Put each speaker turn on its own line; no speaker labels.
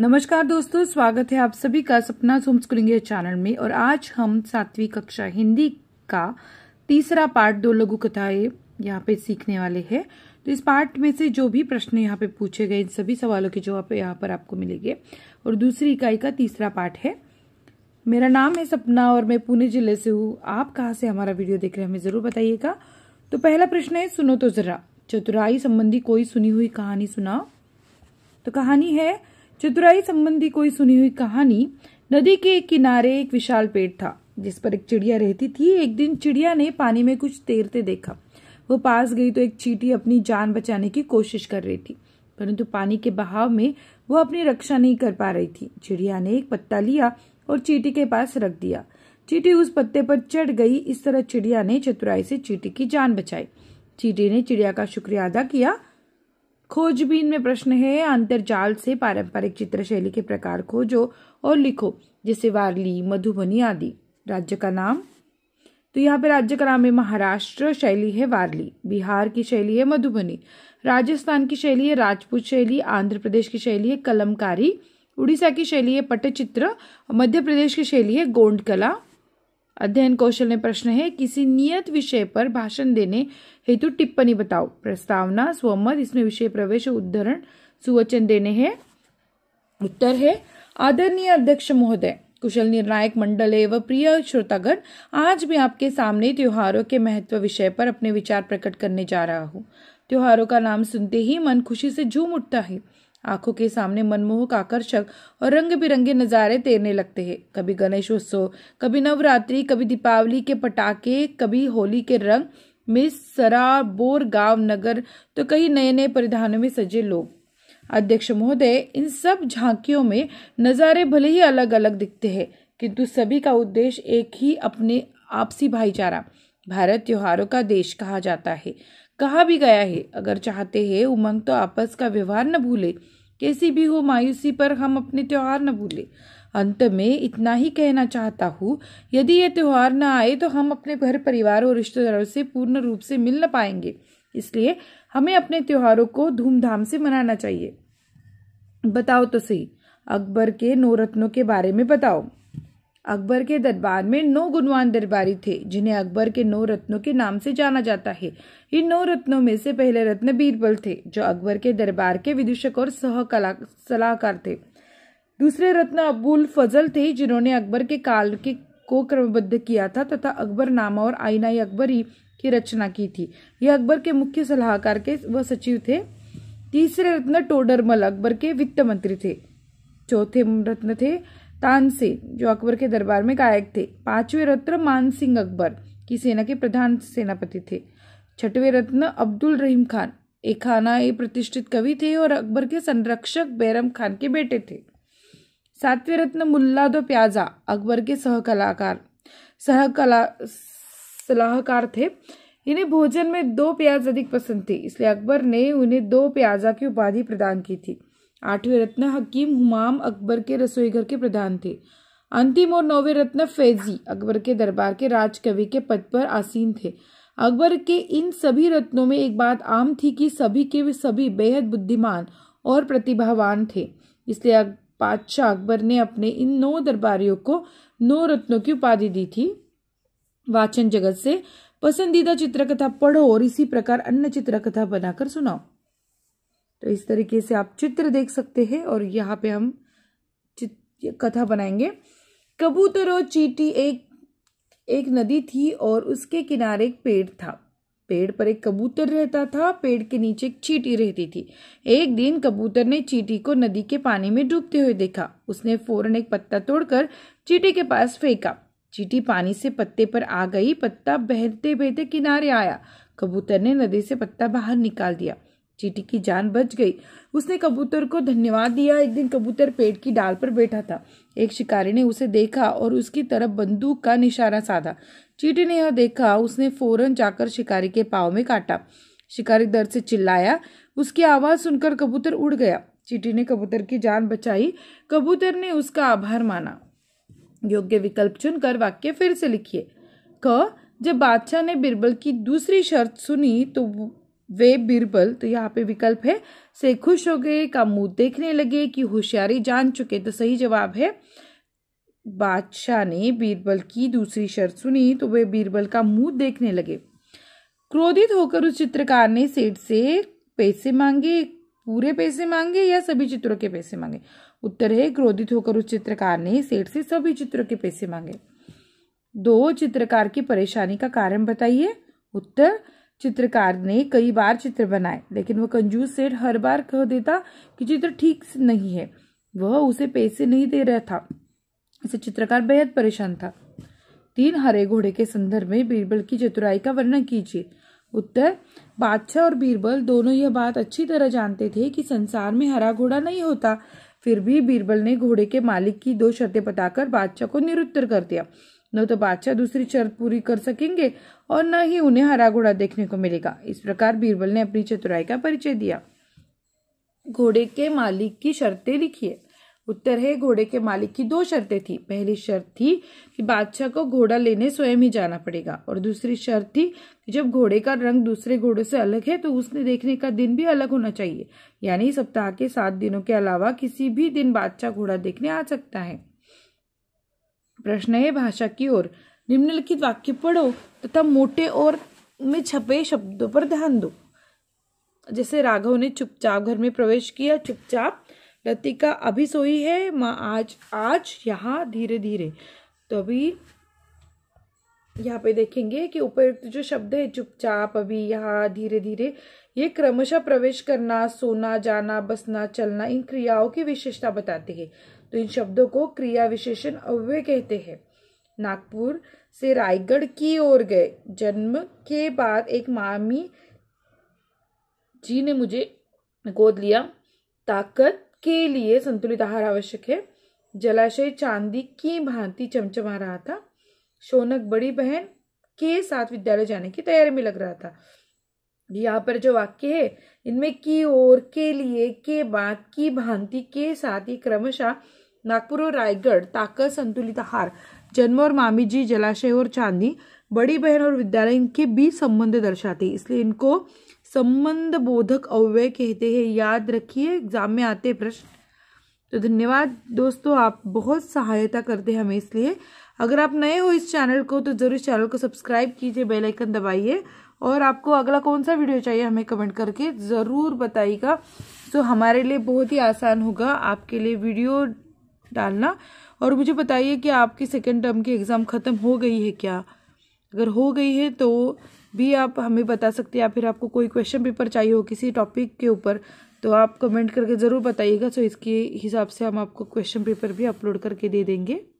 नमस्कार दोस्तों स्वागत है आप सभी का सपना होम स्कूलिंग चैनल में और आज हम सातवीं कक्षा हिंदी का तीसरा पार्ट दो लघु कथाएं यहाँ पे सीखने वाले हैं तो इस पार्ट में से जो भी प्रश्न यहाँ पे पूछे गए इन सभी सवालों के जवाब यहाँ पर आपको मिलेंगे और दूसरी इकाई का तीसरा पार्ट है मेरा नाम है सपना और मैं पुणे जिले से हूँ आप कहाँ से हमारा वीडियो देख रहे हैं हमें ज़रूर बताइएगा तो पहला प्रश्न है सुनो तो जरा चतुराई संबंधी कोई सुनी हुई कहानी सुनाओ तो कहानी है चतुराई संबंधी कोई सुनी हुई कहानी नदी के किनारे एक विशाल पेड़ था जिस पर एक चिड़िया रहती थी एक दिन चिड़िया ने पानी में कुछ तैरते देखा वो पास गई तो एक चीटी अपनी जान बचाने की कोशिश कर रही थी परंतु पानी के बहाव में वो अपनी रक्षा नहीं कर पा रही थी चिड़िया ने एक पत्ता लिया और चीटी के पास रख दिया चीटी उस पत्ते पर चढ़ गई इस तरह चिड़िया ने चतुराई से चीटी की जान बचाई चीटी ने चिड़िया का शुक्रिया अदा किया खोजबीन में प्रश्न है अंतरजाल से पारंपरिक चित्र शैली के प्रकार खोजो और लिखो जैसे वारली मधुबनी आदि राज्य का नाम तो यहाँ पे राज्य का नाम है महाराष्ट्र शैली है वारली बिहार की शैली है मधुबनी राजस्थान की शैली है राजपूत शैली आंध्र प्रदेश की शैली है कलमकारी उड़ीसा की शैली है पटचित्र मध्य प्रदेश की शैली है गोंड कला अध्ययन कौशल ने प्रश्न है किसी नियत विषय पर भाषण देने हेतु टिप्पणी बताओ प्रस्तावना स्वमत इसमें विषय प्रवेश उद्धरण सुवचन देने हैं उत्तर है आदरणीय अध्यक्ष महोदय कुशल निर्णायक मंडल एवं प्रिय श्रोतागण आज मैं आपके सामने त्योहारों के महत्व विषय पर अपने विचार प्रकट करने जा रहा हूँ त्योहारों का नाम सुनते ही मन खुशी से झूम उठता है आंखों के सामने मनमोहक आकर्षक और रंग बिरंगे नज़ारे तैरने लगते हैं कभी गणेश उत्सव कभी नवरात्रि कभी दीपावली के पटाखे कभी होली के रंग सरा बोर गांव नगर तो कई नए नए परिधानों में सजे लोग अध्यक्ष महोदय इन सब झांकियों में नज़ारे भले ही अलग अलग दिखते हैं किंतु सभी का उद्देश्य एक ही अपने आपसी भाईचारा भारत त्योहारों का देश कहा जाता है कहा भी गया है अगर चाहते हैं उमंग तो आपस का व्यवहार न भूले कैसी भी हो मायूसी पर हम अपने त्यौहार न भूले अंत में इतना ही कहना चाहता हूँ यदि ये त्यौहार न आए तो हम अपने घर परिवार और रिश्तेदारों से पूर्ण रूप से मिल न पाएंगे इसलिए हमें अपने त्योहारों को धूमधाम से मनाना चाहिए बताओ तो सही अकबर के नौ रत्नों के बारे में बताओ अकबर के दरबार में नौ गुणवान दरबारी थे जिन्हें अकबर के नौ रत्नों के नाम से जाना जाता है इन नौ रत्नों में से पहले रत्न बीरबल थे जो अकबर के दरबार के विदूषक और सह सलाहकार थे दूसरे रत्न अबुल फजल थे जिन्होंने अकबर के काल के को क्रमबद्ध किया था तथा अकबर नामा और आईनाई अकबरी की रचना की थी यह अकबर के मुख्य सलाहकार के व सचिव थे तीसरे रत्न टोडरमल अकबर के वित्त मंत्री थे चौथे रत्न थे तानसेन जो अकबर के दरबार में गायक थे पांचवें रत्न मानसिंह अकबर की सेना के प्रधान सेनापति थे छठवें रत्न अब्दुल रहीम खान एक खाना ये प्रतिष्ठित कवि थे और अकबर के संरक्षक बैरम खान के बेटे थे सातवें रत्न मुल्ला दो प्याजा अकबर के सहकलाकार सहकला सलाहकार थे इन्हें भोजन में दो प्याज अधिक पसंद थे इसलिए अकबर ने उन्हें दो प्याजा की उपाधि प्रदान की थी आठवें रत्न हकीम हुमाम अकबर के रसोईघर के प्रधान थे अंतिम और नौवे रत्न फैजी अकबर के दरबार के राजकवि के पद पर आसीन थे अकबर के इन सभी रत्नों में एक बात आम थी कि सभी के सभी बेहद बुद्धिमान और प्रतिभावान थे इसलिए बादशाह अकबर ने अपने इन नौ दरबारियों को नौ रत्नों की उपाधि दी थी वाचन जगत से पसंदीदा चित्रकथा पढ़ो और इसी प्रकार अन्य चित्रकथा बनाकर सुनाओ तो इस तरीके से आप चित्र देख सकते हैं और यहाँ पे हम कथा बनाएंगे कबूतर और चीटी एक एक नदी थी और उसके किनारे एक पेड़ था पेड़ पर एक कबूतर रहता था पेड़ के नीचे एक चीटी रहती थी एक दिन कबूतर ने चीटी को नदी के पानी में डूबते हुए देखा उसने फौरन एक पत्ता तोड़कर चीटी के पास फेंका चीटी पानी से पत्ते पर आ गई पत्ता बहते बहते किनारे आया कबूतर ने नदी से पत्ता बाहर निकाल दिया चीटी की जान बच गई उसने कबूतर को धन्यवाद दिया एक दिन कबूतर पेड़ की डाल पर बैठा था एक शिकारी ने उसे देखा और उसकी तरफ बंदूक का निशाना साधा चीटी ने यह देखा उसने फौरन जाकर शिकारी के पाव में काटा शिकारी दर्द से चिल्लाया उसकी आवाज़ सुनकर कबूतर उड़ गया चीटी ने कबूतर की जान बचाई कबूतर ने उसका आभार माना योग्य विकल्प चुनकर वाक्य फिर से लिखिए क जब बादशाह ने बिरबल की दूसरी शर्त सुनी तो वे बीरबल तो यहाँ पे विकल्प है से खुश हो गए का मुंह देखने लगे कि होशियारी जान चुके तो सही जवाब है बादशाह ने बीरबल की दूसरी शर्त सुनी तो वे बीरबल का मुंह देखने लगे क्रोधित होकर उस चित्रकार ने सेठ से पैसे मांगे पूरे पैसे मांगे या सभी चित्रों के पैसे मांगे उत्तर है क्रोधित होकर उस चित्रकार ने सेठ से सभी चित्रों के पैसे मांगे दो चित्रकार की परेशानी का कारण बताइए उत्तर चित्रकार ने कई बार चित्र बनाए लेकिन वह कंजूस सेठ हर बार कह देता कि चित्र ठीक नहीं है वह उसे पैसे नहीं दे रहा था इसे चित्रकार बेहद परेशान था तीन हरे घोड़े के संदर्भ में बीरबल की चतुराई का वर्णन कीजिए उत्तर बादशाह और बीरबल दोनों यह बात अच्छी तरह जानते थे कि संसार में हरा घोड़ा नहीं होता फिर भी बीरबल ने घोड़े के मालिक की दो शर्तें बताकर बादशाह को निरुत्तर कर दिया न तो बादशाह दूसरी शर्त पूरी कर सकेंगे और न ही उन्हें हरा घोड़ा देखने को मिलेगा इस प्रकार बीरबल ने अपनी चतुराई का परिचय दिया घोड़े के मालिक की शर्तें लिखिए उत्तर है घोड़े के मालिक की दो शर्तें थी पहली शर्त थी कि बादशाह को घोड़ा लेने स्वयं ही जाना पड़ेगा और दूसरी शर्त थी कि जब घोड़े का रंग दूसरे घोड़े से अलग है तो उसने देखने का दिन भी अलग होना चाहिए यानी सप्ताह के सात दिनों के अलावा किसी भी दिन बादशाह घोड़ा देखने आ सकता है प्रश्न है भाषा की ओर निम्नलिखित वाक्य पढ़ो तथा मोटे और में छपे शब्दों पर ध्यान दो जैसे राघव ने चुपचाप घर में प्रवेश किया चुपचाप लतिका अभी सोई है माँ आज आज यहाँ धीरे धीरे तो अभी यहाँ पे देखेंगे कि उपयुक्त जो शब्द है चुपचाप अभी यहाँ धीरे धीरे ये क्रमशः प्रवेश करना सोना जाना बसना चलना इन क्रियाओं की विशेषता बताती है तो इन शब्दों को क्रिया विशेषण अव्यय कहते हैं नागपुर से रायगढ़ की ओर गए जन्म के बाद एक मामी जी ने मुझे गोद लिया ताकत के लिए संतुलित आहार आवश्यक है जलाशय चांदी की भांति चमचमा रहा था शौनक बड़ी बहन के साथ विद्यालय जाने की तैयारी में लग रहा था यहाँ पर जो वाक्य है इनमें की ओर के लिए के बाद की भांति के साथ ही क्रमशः नागपुर और रायगढ़ ताकत संतुलित हार जन्म और मामी जी जलाशय और चांदी बड़ी बहन और विद्यालय इनके बीच संबंध दर्शाते इसलिए इनको संबंध बोधक अव्यय कहते हैं याद रखिए एग्जाम में आते प्रश्न तो धन्यवाद दोस्तों आप बहुत सहायता करते हैं हमें इसलिए अगर आप नए हो इस चैनल को तो ज़रूर चैनल को सब्सक्राइब कीजिए बेलाइकन दबाइए और आपको अगला कौन सा वीडियो चाहिए हमें कमेंट करके ज़रूर बताइएगा सो हमारे लिए बहुत ही आसान होगा आपके लिए वीडियो डालना और मुझे बताइए कि आपकी सेकेंड टर्म की एग्ज़ाम ख़त्म हो गई है क्या अगर हो गई है तो भी आप हमें बता सकते हैं या फिर आपको कोई क्वेश्चन पेपर चाहिए हो किसी टॉपिक के ऊपर तो आप कमेंट करके ज़रूर बताइएगा सो इसके हिसाब से हम आपको क्वेश्चन पेपर भी अपलोड करके दे देंगे